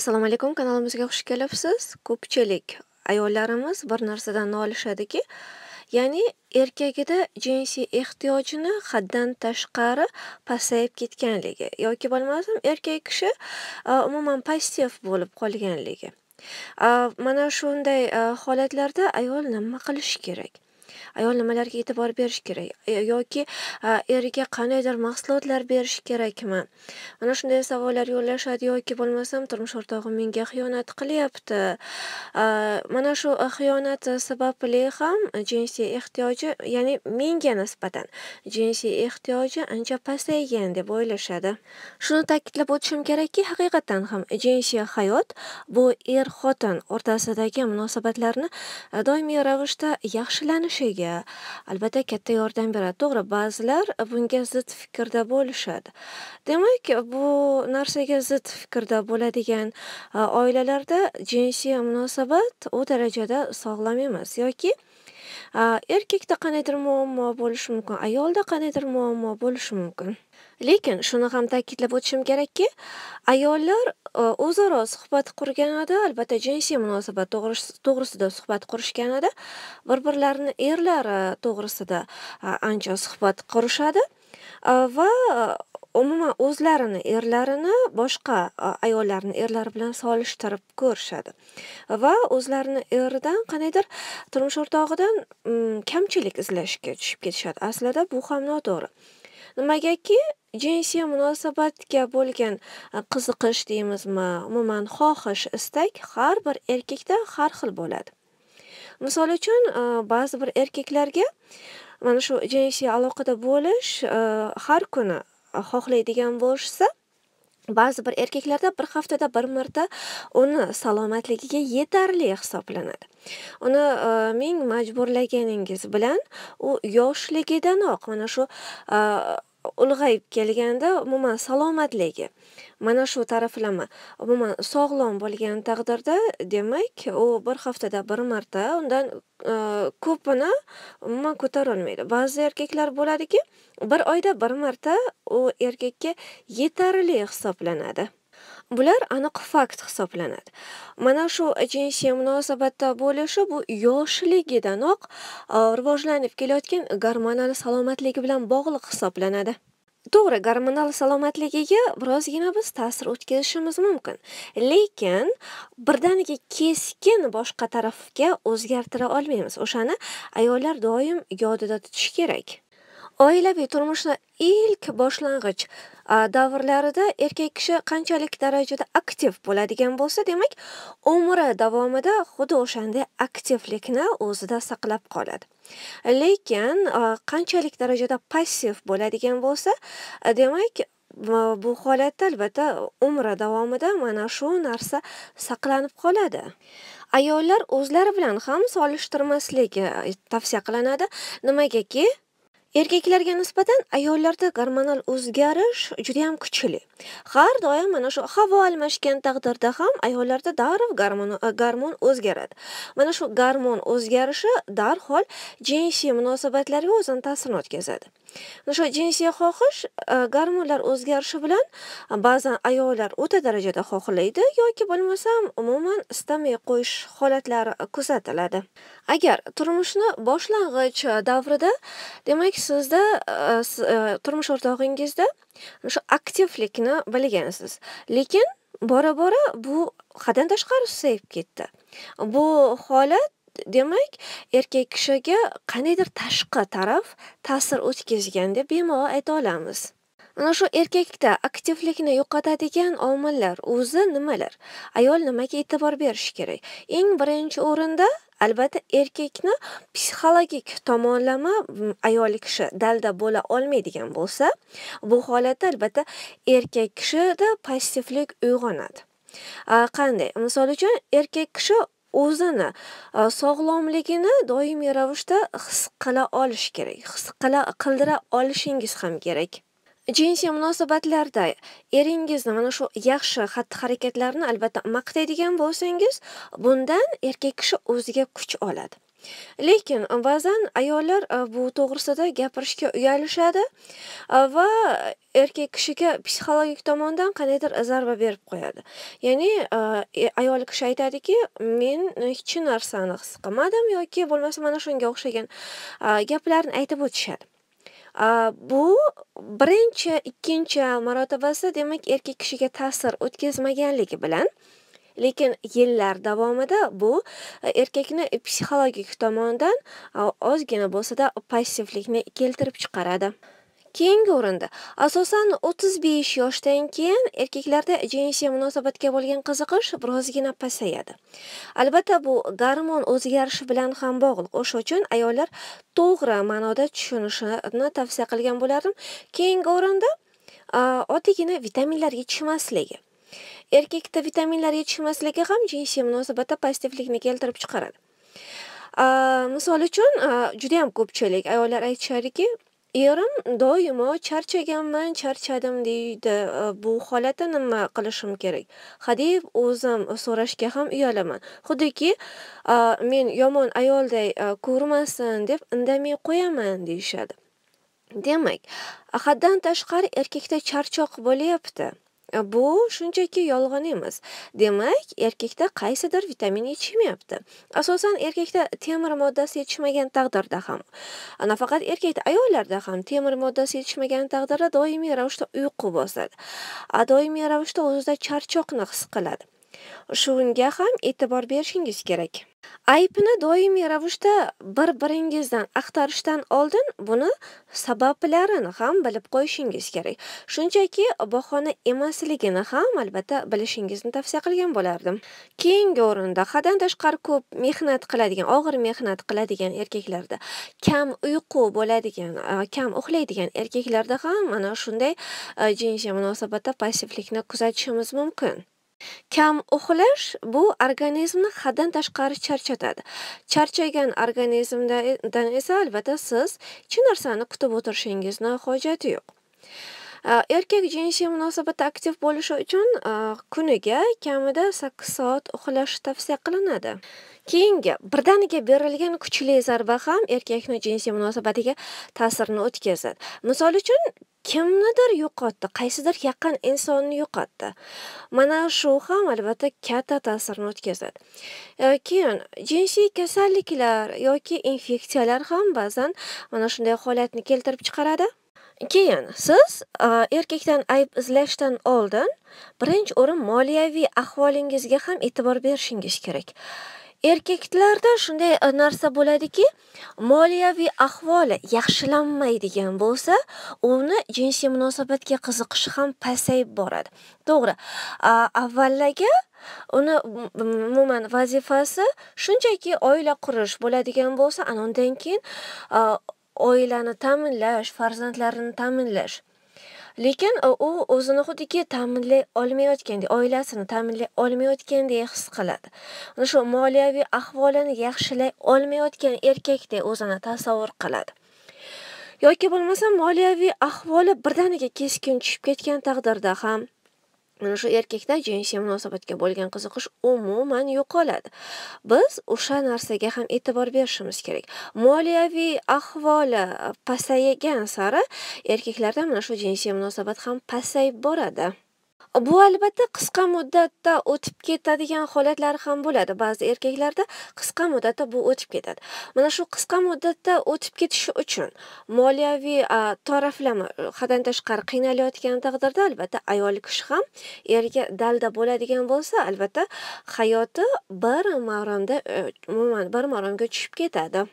Assalomu alaykum, kanalimizga xush kelibsiz. Ko'pchilik ayollarimiz bir narsadan nolishadiki, ya'ni erkagida jinsiy ehtiyojini haddan tashqari pasayib ketganligi yoki bo'lmasam erkak kishi umuman passiv bo'lib qolganligi. Mana shunday holatlarda ayol nima qilishi kerak? ayol nimalarga e'tibor berish kerak yoki eriga qandaydir mahsulotlar berish kerakmi mana shunday savollar yo'llashadi yoki bo'lmasam turmush o'rtog'im menga xiyonat qilyapti mana shu xiyonat sababli ham jinsiy ehtiyoji ya'ni menga nisbatan jinsiy ehtiyoji ancha pasaygan deb o'ylashadi shuni ta'kidlab o'tishim kerakki haqiqatdan ham jinsiy hayot bu er xotin o'rtasidagi munosabatlarni doimiy ravishda yaxshilanishi o'qituvchiga albatta katta yordam beradi to'g'ri ba'zilar bunga zid fikrda bo'lishadi demak bu narsaga zid fikrda bo'ladigan oilalarda jinsiy munosabat u darajada sog'lom emas yoki erkakda qandaydir muammo bo'lishi mumkin ayolda qandaydir muammo bo'lishi mumkin Lekin shuni ham ta'kidlab o'tishim kerakki, ayollar e, o'zaro suhbat qurganida, albatta jinsiy munosabat to'g'risida suhbat qurishganida bir-birlarini erlari to'g'risida e, ancha suhbat qurishadi e, va umuman o'zlarini erlarini boshqa ayollarni erlari bilan solishtirib ko'rishadi va o'zlarini eridan qandaydir turmush o'rtog'idan mm, kamchilik izlashga tushib ketishadi aslida bu ham noto'g'ri nimagaki jinsiy munosabatga bo'lgan qiziqish deymizmi umuman xohish istak har bir erkakda har xil bo'ladi misol uchun ba'zi bir erkaklarga mana shu jinsiy aloqada bo'lish har kuni xohlaydigan bo'lishsa Ba'zi bir erkaklarda bir haftada bir marta uni salomatligiga yetarli hisoblanadi. Uni e, ming majburlaganingiz bilan u yoshligidanoq mana shu e, ulg'ayib kelganda umuman salomatligi mana shu tariflama umuman sog'lom bo'lgan taqdirda demak u bir haftada bir marta undan e, ko'pini umuman ko'tarolmaydi ba'zi erkaklar bo'ladiki bir oyda bir marta u erkakka yetarli hisoblanadi bular aniq fakt hisoblanadi mana shu jinsiy munosabatda bo'lishi bu yoshligidanoq e, rivojlanib kelayotgan gormonal salomatligi bilan bog'liq hisoblanadi To'g'ri, gormonal salomatligiga birozgina biz ta'sir o'tkazishimiz mumkin, lekin birdaniga keskin boshqa tarafga o'zgartira olmaymiz. O'shani ayollar doim yodida tutish kerak. oilaviy turmushni ilk boshlang'ich davrlarida erkak kishi qanchalik darajada aktiv bo'ladigan bo'lsa demak umri davomida xuddi o'shanday aktivlikni o'zida saqlab qoladi lekin qanchalik darajada passiv bo'ladigan bo'lsa demak bu holatda albatta umri davomida mana shu narsa saqlanib qoladi ayollar o'zlari bilan ham solishtirmaslik e, tavsiya qilinadi nimagaki erkaklarga nisbatan ayollarda gormonal o'zgarish juda ham kuchli har doim mana shu havo almashgan taqdirda ham ayollarda darrov gormon e, gormon o'zgaradi mana shu gormon o'zgarishi darhol jinsiy munosabatlarga o'zini ta'sirini o'tkazadi shu jinsiy xohish gormonlar o'zgarishi bilan ba'zan ayollar o'ta darajada xohlaydi yoki bo'lmasam umuman istamay qo'yish holatlari kuzatiladi agar turmushni boshlang'ich davrida demak sizda turmush o'rtog'ingizda shu aktivlikni bilgansiz lekin bora bora bu haddan tashqari susayib ketdi bu holat demak erkak kishiga qandaydir tashqi taraf ta'sir o'tkazgan deb bemalol ayta olamiz mana shu erkakda aktivlikni yo'qotadigan omillar o'zi nimalar ayol nimaga e'tibor berishi kerak eng birinchi o'rinda albatta erkakni psixologik tomonlama ayol kishi dalda bo'la olmaydigan bo'lsa bu holatda albatta erkak kishida passivlik uyg'onadi qanday misol uchun erkak kishi o'zini e, sog'lomligini doimiy ravishda his qila olish kerak his qila qildira olishingiz ham kerak jinsiy munosabatlarda eringizni mana shu yaxshi xatti harakatlarini albatta maqtaydigan bo'lsangiz bundan erkak kishi o'ziga kuch oladi lekin ba'zan ayollar e, bu to'g'risida gapirishga uyalishadi e, va erkak kishiga psixologik tomondan qandaydir zarba berib qo'yadi ya'ni e, ayol kishi aytadiki men hech narsani his qilmadim yoki bo'lmasa mana shunga o'xshagan gaplarni aytib o'tishadi bu birinchi ikkinchi marotabasi demak erkak kishiga ta'sir o'tkazmaganligi bilan lekin yillar davomida bu e, erkakni psixologik tomondan ozgina bo'lsa-da passivlikni keltirib chiqaradi keyingi o'rinda asosan 35 yoshdan keyin erkaklarda jinsiy munosabatga bo'lgan qiziqish birozgina pasayadi albatta bu garmon o'zgarishi bilan ham bog'liq o'sha uchun ayollar to'g'ri ma'noda tushunishini tavsiya qilgan bo'lardim keyingi o'rinda oddiygina vitaminlar yetishmasligi Erkakda vitaminlar yetishmasligi ham jinsiy munosabatda passivlikni keltirib chiqaradi. Misol uchun, juda ham ko'pchilik ayollar aytishadiki, erim doimo charchaganman, charchadim deydi. Bu holatda nima qilishim kerak? Hadeb o'zim so'rashga ham uyalaman. Xuddiki, men yomon ayolday ko'rmasin deb indamay qo'yaman deyishadi. Demak, haddan tashqari erkakda charchoq bo'lyapti. bu shunchaki yolg'on emas demak erkakda qaysidir vitamin yetishmayapti asosan erkakda temir moddasi yetishmagan taqdirda ham nafaqat erkakda ayollarda ham temir moddasi yetishmagan taqdirda doimiy ravishda uyqu bosadi doimiy ravishda o'zida charchoqni his qiladi Shunga ham e'tibor berishingiz kerak. Aybni doimiy ravishda bir-biringizdan axtarishdan oldin buni sabablarini ham bilib qo'yishingiz kerak. Shunchaki bahona emasligini ham albatta bilishingizni tavsiya qilgan bo'lardim. Keyingi o'rinda haddan tashqari ko'p mehnat qiladigan, og'ir mehnat qiladigan erkaklarda, kam uyqu bo'ladigan, e, kam uxlaydigan erkaklarda ham mana shunday e, jinsiy munosabatda passivlikni kuzatishimiz mumkin. Kam uxlash bu organizmni haddan tashqari charchatadi. Charchagan organizmdan esa albatta siz hech narsani kutib o'tirishingizni hojati yo'q. Erkak jinsiy munosabatda aktiv bo'lishi uchun kuniga kamida 8 soat uxlash tavsiya qilinadi. Keyingi birdaniga berilgan kuchli zarba ham erkakni jinsiy munosabatiga ta'sirini o'tkazadi. Misol uchun, kimnidir yo'qotdi qaysidir yaqin insonni yo'qotdi mana shu ham albatta katta ta'sirini o'tkazadi keyin jinsiy kasalliklar yoki infeksiyalar ham ba'zan mana shunday holatni keltirib chiqaradi keyin siz erkakdan ayb izlashdan oldin birinchi o'rin moliyaviy ahvolingizga ham e'tibor berishingiz kerak erkaklarda shunday e, narsa bo'ladiki moliyaviy ahvoli yaxshilanmaydigan bo'lsa uni jinsiy munosabatga qiziqishi ham pasayib boradi to'g'ri avvallagi uni umuman vazifasi shunchaki oila qurish bo'ladigan bo'lsa ana undan keyin oilani ta'minlash farzandlarini ta'minlash lekin u o'zini xuddiki ta'minlay olmayotgandek oilasini ta'minlay olmayotgandek his qiladi ana shu moliyaviy ahvolini yaxshilay olmayotgan erkakdek o'zini tasavvur qiladi yoki bo'lmasa moliyaviy ahvoli birdaniga keskin tushib ketgan taqdirda ham mana shu erkakda jinsiy munosabatga bo'lgan qiziqish umuman yo'qoladi biz o'sha narsaga ham e'tibor berishimiz kerak moliyaviy ahvoli pasaygan sari erkaklarda mana shu jinsiy munosabat ham pasayib boradi Bu albatta qisqa muddatda o'tib ketadigan holatlar ham bo'ladi. Ba'zi erkaklarda qisqa muddatda bu o'tib ketadi. Mana shu qisqa muddatda o'tib ketishi uchun moliyaviy taraflama haddan tashqari qiynalayotgan taqdirda albatta ayol kishi ham erga dalda bo'ladigan bo'lsa, albatta hayoti bir maromda e, umuman bir maromga tushib ketadi.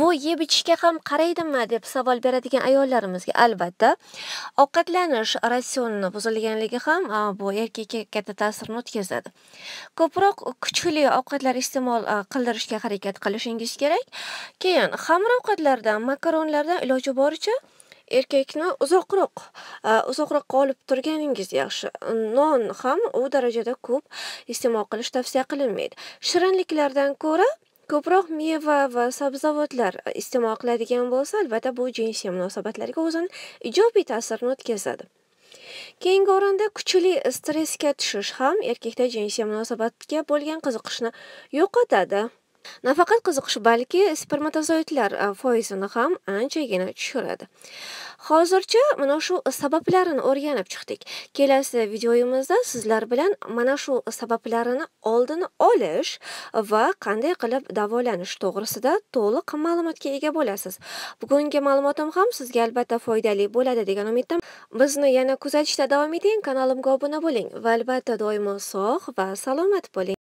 Bu yeb ichishga ham qaraydimi deb savol beradigan ayollarimizga albatta ovqatlanish ratsionini buzilganligi ham bu erkakka katta ta'sirini o'tkazadi. Ko'proq kuchli ovqatlar iste'mol qildirishga harakat qilishingiz kerak. Keyin xamir ovqatlardan, makaronlardan iloji boricha erkakni uzoqroq uzoqroqqa olib turganingiz yaxshi non ham u darajada ko'p iste'mol qilish tavsiya qilinmaydi shirinliklardan ko'ra ko'proq meva va sabzavotlar e, iste'mol qiladigan bo'lsa albatta bu jinsiy munosabatlarga o'zini ijobiy ta'sirini o'tkazadi keyingi o'rinda kuchli stressga tushish ham erkakda jinsiy munosabatga bo'lgan qiziqishni yo'qotadi Nafaqat qiziqish, balki spermatozoidlar foizini ham anchagina tushiradi. Hozircha mana shu sabablarini o'rganib chiqdik. Kelasi videoyimizda sizlar bilan mana shu sabablarini oldini olish va qanday qilib davolanish to'g'risida to'liq ma'lumotga ega bo'lasiz. Bugungi ma'lumotim ham sizga albatta foydali bo'ladi degan umiddaman. Bizni yana kuzatishda davom eting, kanalimga obuna bo'ling va albatta doimo sog' va salomat bo'ling.